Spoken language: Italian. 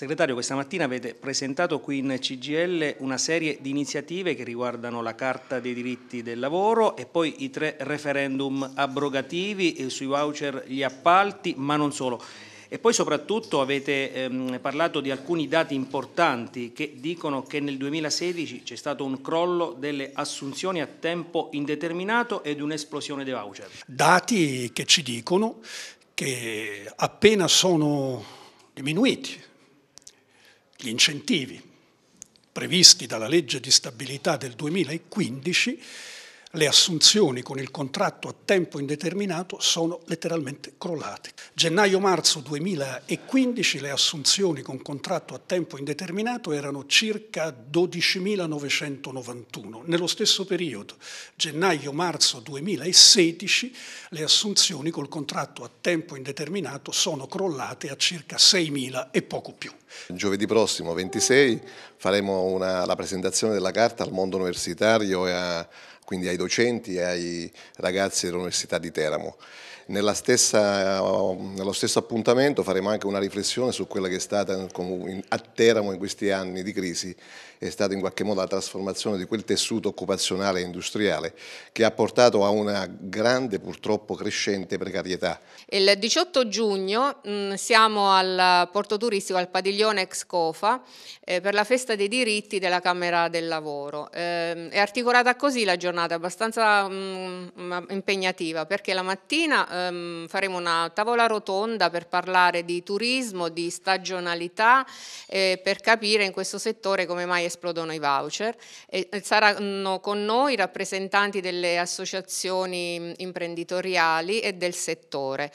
Segretario, questa mattina avete presentato qui in CGL una serie di iniziative che riguardano la Carta dei diritti del lavoro e poi i tre referendum abrogativi eh, sui voucher, gli appalti, ma non solo. E poi soprattutto avete ehm, parlato di alcuni dati importanti che dicono che nel 2016 c'è stato un crollo delle assunzioni a tempo indeterminato ed un'esplosione dei voucher. Dati che ci dicono che appena sono diminuiti gli incentivi previsti dalla legge di stabilità del 2015 le assunzioni con il contratto a tempo indeterminato sono letteralmente crollate. Gennaio-marzo 2015 le assunzioni con contratto a tempo indeterminato erano circa 12.991. Nello stesso periodo, gennaio-marzo 2016, le assunzioni col contratto a tempo indeterminato sono crollate a circa 6.000 e poco più. Giovedì prossimo, 26, faremo una, la presentazione della carta al mondo universitario e a, quindi ai docenti e ai ragazzi dell'Università di Teramo. Stessa, nello stesso appuntamento faremo anche una riflessione su quella che è stata a Teramo in questi anni di crisi, è stata in qualche modo la trasformazione di quel tessuto occupazionale e industriale che ha portato a una grande purtroppo crescente precarietà. Il 18 giugno mm, siamo al porto turistico, al padiglione ex Cofa, eh, per la festa dei diritti della Camera del Lavoro. Ehm, è articolata così la giornata giornata abbastanza mh, mm, mm, impegnativa perché la mattina ehm, faremo una tavola rotonda per parlare di turismo, di stagionalità, eh, per capire in questo settore come mai esplodono i voucher. E saranno con noi rappresentanti delle associazioni mm, imprenditoriali e del settore.